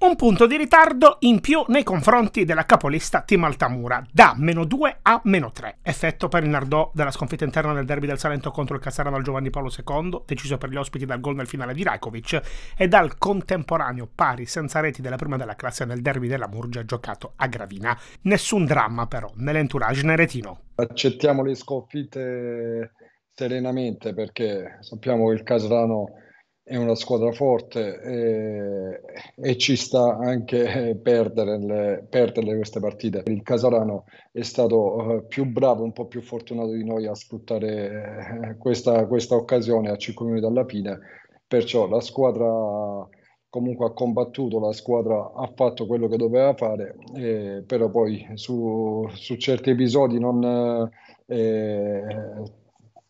Un punto di ritardo in più nei confronti della capolista Tim Altamura, da meno 2 a meno 3. Effetto per il Nardò della sconfitta interna nel derby del Salento contro il Casarano Giovanni Paolo II, deciso per gli ospiti dal gol nel finale di Rajkovic, e dal contemporaneo pari senza reti della prima della classe nel derby della Murgia giocato a Gravina. Nessun dramma però nell'entourage neretino. Accettiamo le sconfitte serenamente perché sappiamo che il Casarano è una squadra forte e, eh, e ci sta anche eh, perdere, le, perdere, queste partite. Il Casarano è stato eh, più bravo, un po' più fortunato di noi a sfruttare questa, questa occasione a 5 minuti dalla fine, perciò la squadra comunque ha combattuto, la squadra ha fatto quello che doveva fare, eh, però poi su, su certi episodi non... Eh,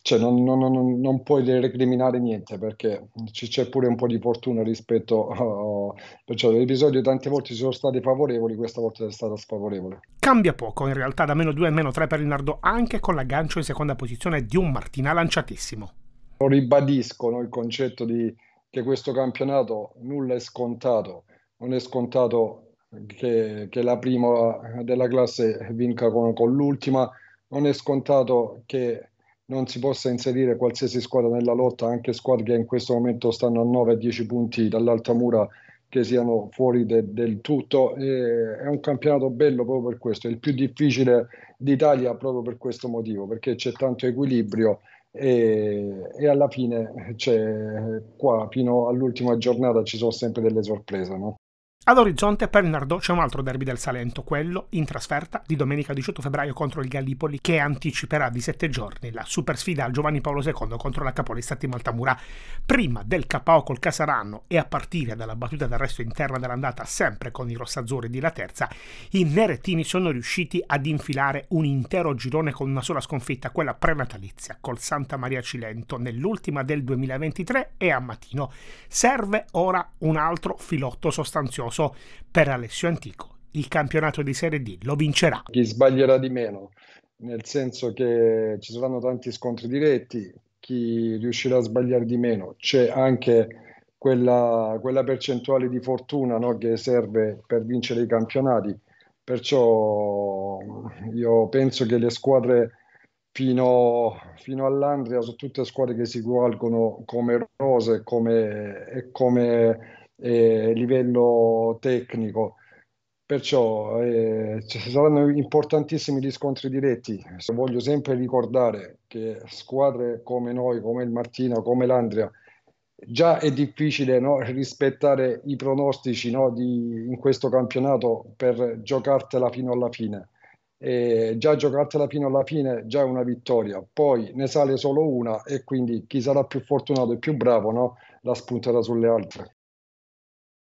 cioè non, non, non, non, puoi recriminare niente perché c'è pure un po' di fortuna rispetto a... Perciò l'episodio tante volte sono stati favorevoli, questa volta è stata sfavorevole. Cambia poco in realtà da meno 2 a meno 3 per il Nardo, anche con l'aggancio in seconda posizione di un Martina lanciatissimo. Lo ribadisco no, il concetto di che questo campionato nulla è scontato, non è scontato che, che la prima della classe vinca con, con l'ultima, non è scontato che non si possa inserire qualsiasi squadra nella lotta, anche squadre che in questo momento stanno a 9-10 punti dall'alta mura, che siano fuori de- del tutto. E è un campionato bello proprio per questo, è il più difficile d'Italia proprio per questo motivo, perché c'è tanto equilibrio e, e alla fine, cioè, qua fino all'ultima giornata ci sono sempre delle sorprese. No? Ad orizzonte per il Nardò c'è un altro derby del Salento, quello in trasferta di domenica 18 febbraio contro il Gallipoli che anticiperà di 7 giorni la super sfida al Giovanni Paolo II contro la capolista Tim Prima del KO col Casaranno e a partire dalla battuta d'arresto interna dell'andata sempre con i rossazzurri di la terza, i nerettini sono riusciti ad infilare un intero girone con una sola sconfitta, quella prenatalizia col Santa Maria Cilento nell'ultima del 2023 e a mattino. Serve ora un altro filotto sostanzioso scorso per Alessio Antico. Il campionato di Serie D lo vincerà. Chi sbaglierà di meno, nel senso che ci saranno tanti scontri diretti, chi riuscirà a sbagliare di meno. C'è anche quella, quella, percentuale di fortuna no, che serve per vincere i campionati. Perciò io penso che le squadre fino, fino all'Andria sono tutte squadre che si coalgono come rose come, e come eh, livello tecnico. Perciò eh, ci saranno importantissimi riscontri diretti. Voglio sempre ricordare che squadre come noi, come il Martino, come l'Andria, già è difficile no, rispettare i pronostici no, di, in questo campionato per giocartela fino alla fine. E già giocartela fino alla fine già è una vittoria, poi ne sale solo una e quindi chi sarà più fortunato e più bravo no, la spunterà sulle altre.